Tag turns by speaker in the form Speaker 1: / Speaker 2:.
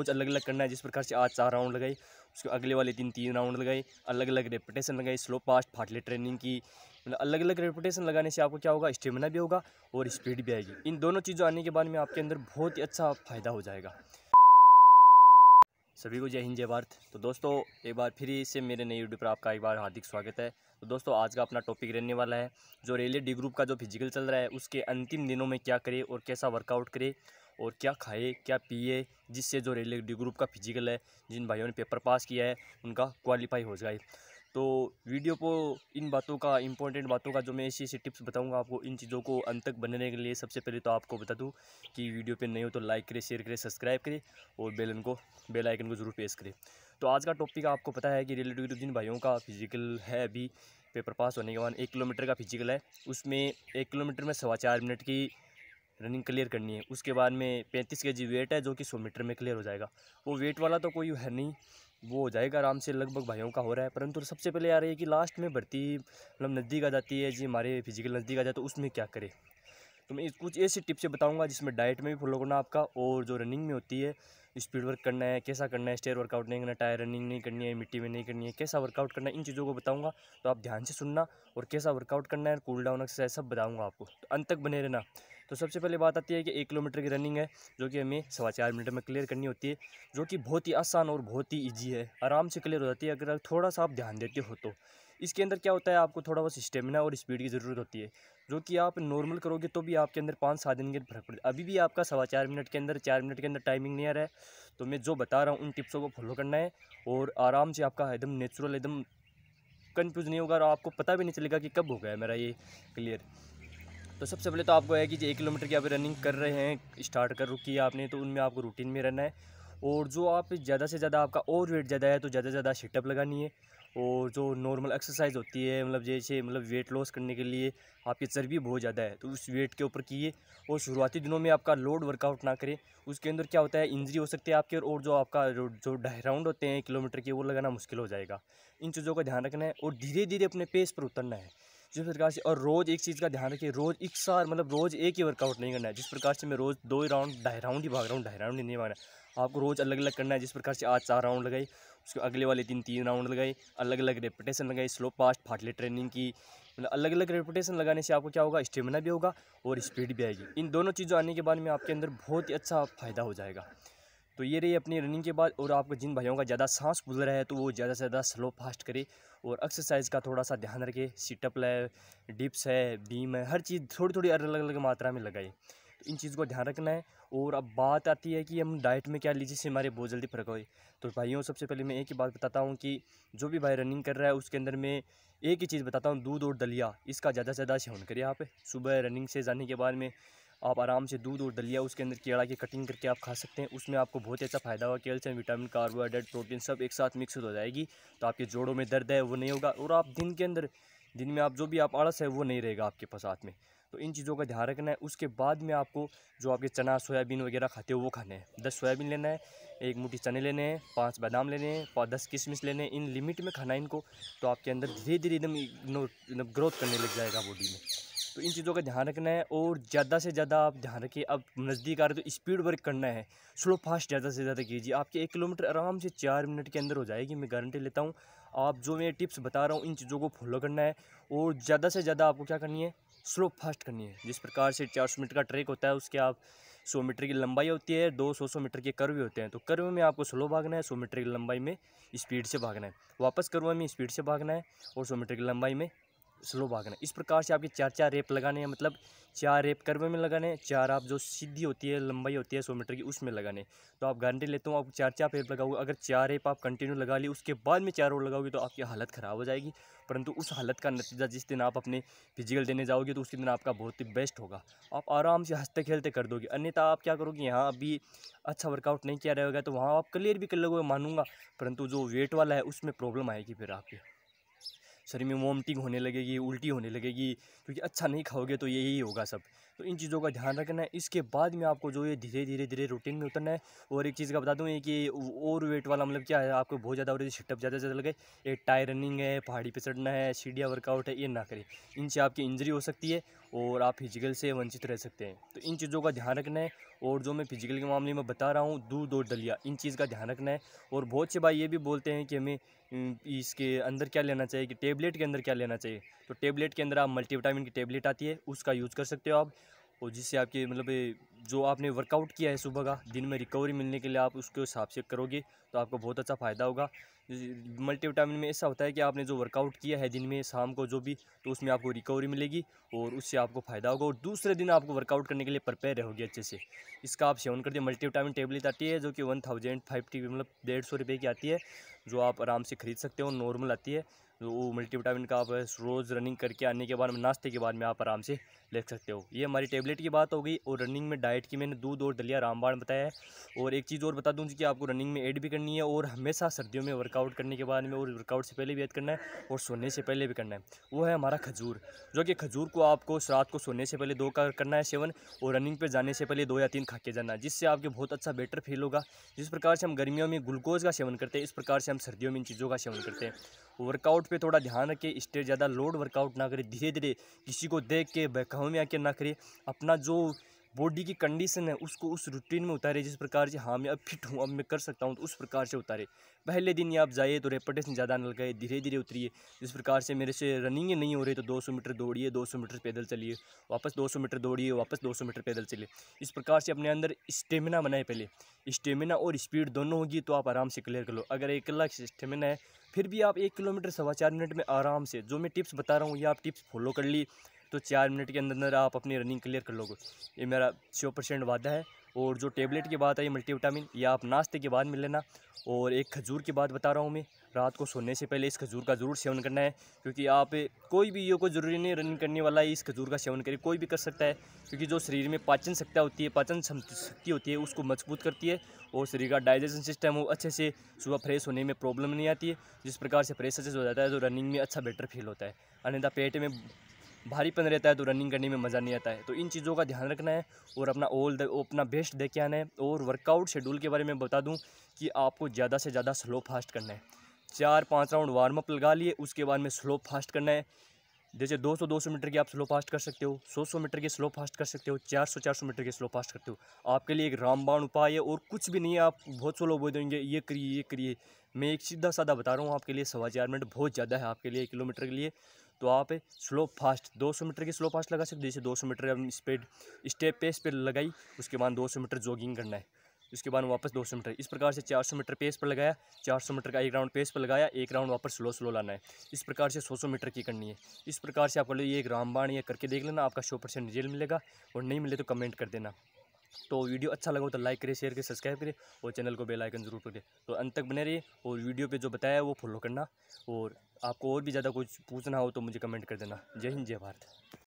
Speaker 1: coach अलग अलग करना है जिस प्रकार से आज चार राउंड लगाए उसके अगले वाले दिन तीन राउंड लगाए अलग अलग रेपुटेशन लगाई स्लो पास्ट फाटले ट्रेनिंग की मतलब अलग अलग रेपुटेशन लगाने से आपको क्या होगा स्टेमिना भी होगा और स्पीड भी आएगी इन दोनों चीज़ों आने के बाद में आपके अंदर बहुत ही अच्छा फ़ायदा हो जाएगा सभी को जय हिंद जय भारत तो दोस्तों एक बार फिर से मेरे नए यूट्यूब पर आपका एक बार हार्दिक स्वागत है तो दोस्तों आज का अपना टॉपिक रहने वाला है जो रेलवे डी ग्रुप का जो फिजिकल चल रहा है उसके अंतिम दिनों में क्या करे और कैसा वर्कआउट करे और क्या खाए क्या पिए जिससे जो रेलवे ग्रुप का फिजिकल है जिन भाइयों ने पेपर पास किया है उनका क्वालिफाई हो जाए तो वीडियो को इन बातों का इम्पोर्टेंट बातों का जो मैं ऐसी ऐसी टिप्स बताऊंगा आपको इन चीज़ों को अंत तक बनने के लिए सबसे पहले तो आपको बता दूं कि वीडियो पे नहीं हो तो लाइक करें शेयर करें सब्सक्राइब करें और बेलन को बेल आइकन को जरूर प्रेस करें तो आज का टॉपिक आपको पता है कि रेलवे ग्रुप जिन भाइयों का फिजिकल है अभी पेपर पास होने के बाद एक किलोमीटर का फिजिकल है उसमें एक किलोमीटर में सवा चार मिनट की रनिंग क्लियर करनी है उसके बाद में पैंतीस के जी वेट है जो कि सौ मीटर में क्लियर हो जाएगा वो वेट वाला तो कोई है नहीं वो हो जाएगा आराम से लगभग भाइयों का हो रहा है परंतु सबसे पहले आ रही है कि लास्ट में भर्ती मतलब नज़दीक आ जाती है जी हमारे फिजिकल नज़दीक आ जाए तो उसमें क्या करें तो मैं कुछ ऐसी टिप्स बताऊंगा जिसमें डाइट में भी फॉलो करना आपका और जो रनिंग में होती है स्पीड वर्क करना है कैसा करना है स्टेयर वर्कआउट नहीं करना टायर रनिंग नहीं करनी है मिट्टी में नहीं करनी है कैसा वर्कआउट करना है इन चीज़ों को बताऊंगा तो आप ध्यान से सुनना और कैसा वर्कआउट करना है कूल डाउन एक्सरसाइज सब बताऊँगा आपको तो अंत तक बने रहना तो सबसे पहले बात आती है कि एक किलोमीटर की रनिंग है जो कि हमें सवा चार मिनट में क्लियर करनी होती है जो कि बहुत ही आसान और बहुत ही ईजी है आराम से क्लियर हो जाती है अगर थोड़ा सा आप ध्यान देते हो तो इसके अंदर क्या होता है आपको थोड़ा बहुत स्टेमिना और स्पीड की ज़रूरत होती है जो कि आप नॉर्मल करोगे तो भी आपके अंदर पाँच सात दिन के फर्क पड़ता अभी भी आपका सवा चार मिनट के अंदर चार मिनट के अंदर टाइमिंग नहीं आ रहा है तो मैं जो बता रहा हूँ उन टिप्सों को फॉलो करना है और आराम से आपका एकदम नेचुरल एकदम कन्फ्यूज़ नहीं होगा और आपको पता भी नहीं चलेगा कि कब हो गया मेरा ये क्लियर तो सबसे पहले तो आपको है कि जो एक किलोमीटर की आप रनिंग कर रहे हैं स्टार्ट कर रुकी है आपने तो उनमें आपको रूटीन में रहना है और जो आप ज़्यादा से ज़्यादा आपका ओवर वेट ज़्यादा है तो ज़्यादा से ज़्यादा शिटअप लगानी है और जो नॉर्मल एक्सरसाइज होती है मतलब जैसे मतलब वेट लॉस करने के लिए आपकी चर्बी बहुत ज़्यादा है तो उस वेट के ऊपर किए और शुरुआती दिनों में आपका लोड वर्कआउट ना करें उसके अंदर क्या होता है इंजरी हो सकती है आपके और जो आपका जो ढाई राउंड होते हैं किलोमीटर के वो लगाना मुश्किल हो जाएगा इन चीज़ों का ध्यान रखना है और धीरे धीरे अपने पेस पर उतरना है जिस प्रकार से और रोज़ एक चीज़ का ध्यान रखिए रोज़ एक सार मतलब रोज़ एक ही वर्कआउट नहीं करना है जिस प्रकार से मैं रोज़ दो ही राउंड ढाई राउंड ही भाग रहा हूँ ढाई राउंड ही नहीं भागना आपको रोज़ अलग अलग करना है जिस प्रकार से आज चार राउंड लगाई उसके अगले वाले दिन तीन राउंड लगाए अलग अलग रेपुटेशन लगाई स्लो पास्ट फाटले ट्रेनिंग की मतलब अलग अलग रेपुटेशन लगाने से आपको क्या होगा स्टेमिना भी होगा और स्पीड भी आएगी इन दोनों चीज़ों आने के बाद में आपके अंदर बहुत ही अच्छा फ़ायदा हो जाएगा तो ये रही अपनी रनिंग के बाद और आपको जिन भाइयों का ज़्यादा सांस फूल रहा है तो वो ज़्यादा से ज़्यादा स्लो फास्ट करे और एक्सरसाइज का थोड़ा सा ध्यान रखे सीटअप है डिप्स है बीम है हर चीज़ थोड़ी थोड़ी अलग अलग मात्रा में लगाए तो इन चीज़ को ध्यान रखना है और अब बात आती है कि हम डाइट में क्या लीजिए जिससे हमारे बहुत जल्दी फर्क होए तो भाइयों सबसे पहले मैं एक ही बात बताता हूँ कि जो भी भाई रनिंग कर रहा है उसके अंदर मैं एक ही चीज़ बताता हूँ दूध और दलिया इसका ज़्यादा से ज़्यादा सेवन करिए आप सुबह रनिंग से जाने के बाद में आप आराम से दूध और दलिया उसके अंदर केड़ा की कटिंग करके आप खा सकते हैं उसमें आपको बहुत ही अच्छा फ़ायदा होगा कैल्शियम विटामिन कार्बोहाइड्रेट प्रोटीन सब एक साथ मिक्स हो जाएगी तो आपके जोड़ों में दर्द है वो नहीं होगा और आप दिन के अंदर दिन में आप जो भी आप आड़स है वो नहीं रहेगा आपके पास हाथ में तो इन चीज़ों का ध्यान रखना है उसके बाद में आपको जो आपके चना सोयाबीन वगैरह खाते हो वो खाने हैं दस सोयाबीन लेना है एक मुठी चने लेने हैं पाँच बादाम लेने हैं दस किशमिश लेने हैं इन लिमिट में खाना है इनको तो आपके अंदर धीरे धीरे एकदम ग्रोथ मतलब करने लग जाएगा बॉडी में तो इन चीज़ों का ध्यान रखना है और ज़्यादा से ज़्यादा आप ध्यान रखिए आप नज़दीक आ रहे तो स्पीड वर्क करना है स्लो फास्ट ज़्यादा से ज़्यादा कीजिए आपके एक किलोमीटर आराम से चार मिनट के अंदर हो जाएगी मैं गारंटी लेता हूँ आप जो मैं टिप्स बता रहा हूँ इन चीज़ों को फॉलो करना है और ज़्यादा से ज़्यादा आपको क्या करनी है स्लो फास्ट करनी है जिस प्रकार से चार मीटर का ट्रैक होता है उसके आप सौ मीटर की लंबाई होती है दो सौ सौ मीटर के कर्वे होते हैं तो कर्व में आपको स्लो भागना है सौ मीटर की लंबाई में स्पीड से भागना है वापस कर्वे में स्पीड से भागना है और सौ मीटर की लंबाई में स्लो भागना इस प्रकार से आपके चार चार रेप लगाने हैं मतलब चार रेप कर्वे में लगाने चार आप जो सीधी होती है लंबाई होती है सौ मीटर की उसमें लगाने तो आप गारंटी लेता हूँ आप चार चार रेप लगाओगे अगर चार रेप आप कंटिन्यू लगा ली उसके बाद में चार ओर लगाओगे तो आपकी हालत ख़राब हो जाएगी परंतु उस हालत का नतीजा जिस दिन आप अपने फिजिकल देने जाओगे तो उसके दिन आपका बहुत ही बेस्ट होगा आप आराम से हंसते खेलते कर दोगे अन्यथा आप क्या करोगे यहाँ अभी अच्छा वर्कआउट नहीं किया रहेगा तो वहाँ आप क्लियर भी कर लोगे मानूंगा परंतु जो वेट वाला है उसमें प्रॉब्लम आएगी फिर आपकी शरीर में वॉमटिंग होने लगेगी उल्टी होने लगेगी क्योंकि अच्छा नहीं खाओगे तो यही होगा सब तो इन चीज़ों का ध्यान रखना है इसके बाद में आपको जो ये धीरे धीरे धीरे रूटीन में उतरना है और एक चीज़ का बता दूँ ये कि ओवर वेट वाला मतलब क्या है आपको बहुत ज़्यादा हो रही है सिटअप ज़्यादा ज़्यादा लगे ये टाई रनिंग है पहाड़ी पर चढ़ना है सीढ़िया वर्कआउट है ये ना करें इनसे आपकी इंजरी हो सकती है और आप फिजिकल से वंचित रह सकते हैं तो इन चीज़ों का ध्यान रखना है और जो मैं फिजिकल के मामले में बता रहा हूँ दूध और दलिया इन चीज़ का ध्यान रखना है और बहुत से भाई ये भी बोलते हैं कि हमें इसके अंदर क्या लेना चाहिए कि टेबलेट के अंदर क्या लेना चाहिए तो टेबलेट के अंदर आप मल्टीविटामिन की टेबलेट आती है उसका यूज़ कर सकते हो आप और जिससे आपके मतलब जो आपने वर्कआउट किया है सुबह का दिन में रिकवरी मिलने के लिए आप उसके हिसाब से करोगे तो आपको बहुत अच्छा फ़ायदा होगा मल्टीविटामिन में ऐसा होता है कि आपने जो वर्कआउट किया है दिन में शाम को जो भी तो उसमें आपको रिकवरी मिलेगी और उससे आपको फ़ायदा होगा और दूसरे दिन आपको वर्कआउट करने के लिए प्रिपेयर रहोगे अच्छे से इसका आप सेवन करते हैं मल्टीविटामिन टेबलेट आती है जो कि वन थाउजेंड फाइव टी मतलब डेढ़ सौ रुपये की आती है जो आप आराम से खरीद सकते हो नॉर्मल आती है वो मल्टी विटामिन का आप रोज़ रनिंग करके आने के बाद नाश्ते के बाद में आप आराम से ले सकते हो ये हमारी टेबलेट की बात हो गई और रनिंग में डाइट की मैंने दूध और दलिया रामबाण बताया है और एक चीज़ और बता दूँ कि आपको रनिंग में ऐड भी करनी है और हमेशा सर्दियों में वर्कआउट करने के बाद में और वर्कआउट से पहले भी ऐड करना है और सोने से पहले भी करना है वो है हमारा खजूर जो कि खजूर को आपको रात को सोने से पहले दो का करना है सेवन और रनिंग पर जाने से पहले दो या तीन खा के जाना है जिससे आपके बहुत अच्छा बेटर फील होगा जिस प्रकार से हम गर्मियों में ग्लूकोज का सेवन करते हैं इस प्रकार से हम सर्दियों में इन चीज़ों का सेवन करते हैं वर्कआउट पे थोड़ा ध्यान रखें स्टेज ज़्यादा लोड वर्कआउट ना करें धीरे धीरे किसी को देख के बहकाव में आके ना करें अपना जो बॉडी की कंडीशन है उसको उस रूटीन में उतारे जिस प्रकार से हाँ मैं अब फिट हूँ अब मैं कर सकता हूँ तो उस प्रकार से उतारे पहले दिन ये आप जाइए तो रेपटेशन ज़्यादा न लगाए धीरे धीरे उतरिए जिस प्रकार से मेरे से रनिंग नहीं हो रही तो 200 मीटर दौड़िए 200 मीटर पैदल चलिए वापस 200 मीटर दौड़िए वापस 200 मीटर पैदल चलिए इस प्रकार से अपने अंदर स्टेमिना बनाए पहले स्टेमिना और स्पीड दोनों होगी तो आप आराम से क्लियर कर लो अगर एक लाख स्टेमिना है फिर भी आप एक किलोमीटर सवा चार मिनट में आराम से जो मैं टिप्स बता रहा हूँ ये आप टिप्स फॉलो कर ली तो चार मिनट के अंदर अंदर आप अपनी रनिंग क्लियर कर लोगे ये मेरा सौ परसेंट वादा है और जो टेबलेट की बात आई मल्टीविटामिन ये आप नाश्ते के बाद मिल लेना और एक खजूर की बात बता रहा हूँ मैं रात को सोने से पहले इस खजूर का ज़रूर सेवन करना है क्योंकि आप कोई भी योग को ज़रूरी नहीं रनिंग करने वाला इस खजूर का सेवन करे कोई भी कर सकता है क्योंकि जो शरीर में पाचन सकता होती है पाचन शक्ति होती है उसको मजबूत करती है और शरीर का डाइजेशन सिस्टम वो अच्छे से सुबह फ्रेश होने में प्रॉब्लम नहीं आती है जिस प्रकार से फ्रेश अच्छे हो जाता है तो रनिंग में अच्छा बेटर फील होता है अन्यथा पेट में भारीपन रहता है तो रनिंग करने में मज़ा नहीं आता है तो इन चीज़ों का ध्यान रखना है और अपना ओल अपना बेस्ट दे के आना है और वर्कआउट शेड्यूल के बारे में बता दूँ कि आपको ज़्यादा से ज़्यादा स्लो फास्ट करना है चार पाँच राउंड वार्म अप लगा लिए उसके बाद में स्लो फास्ट करना है जैसे 200 200 मीटर की आप स्लो फास्ट कर सकते हो 100 100 मीटर की स्लो फास्ट कर सकते हो 400 400 मीटर की स्लो फास्ट करते हो आपके लिए एक रामबाण उपाय है और कुछ भी नहीं है आप बहुत से लोग बोल देंगे ये करिए ये करिए मैं एक सीधा साधा बता रहा हूँ आपके लिए सवा चार मिनट बहुत ज़्यादा है आपके लिए किलोमीटर के लिए तो आप स्लो फास्ट 200 मीटर की स्लो फास्ट लगा सकते जैसे 200 मीटर हम स्पीड स्टेप पेस पर लगाई उसके बाद 200 मीटर जॉगिंग करना है उसके बाद वापस 200 मीटर इस प्रकार से 400 मीटर पेस पर लगाया 400 मीटर का एक राउंड पेस पर लगाया एक राउंड वापस स्लो स्लो लाना है इस प्रकार से 100 मीटर की करनी है इस प्रकार से आप कर ये एक रामबाण या करके देख लेना आपका सौ परसेंट रिजल्ट मिलेगा और नहीं मिले तो कमेंट कर देना तो वीडियो अच्छा लगा हो तो लाइक करें शेयर करें सब्सक्राइब करें और चैनल को बेल आइकन ज़रूर करें तो अंत तक बने रहिए और वीडियो पे जो बताया है वो फॉलो करना और आपको और भी ज़्यादा कुछ पूछना हो तो मुझे कमेंट कर देना जय हिंद जय भारत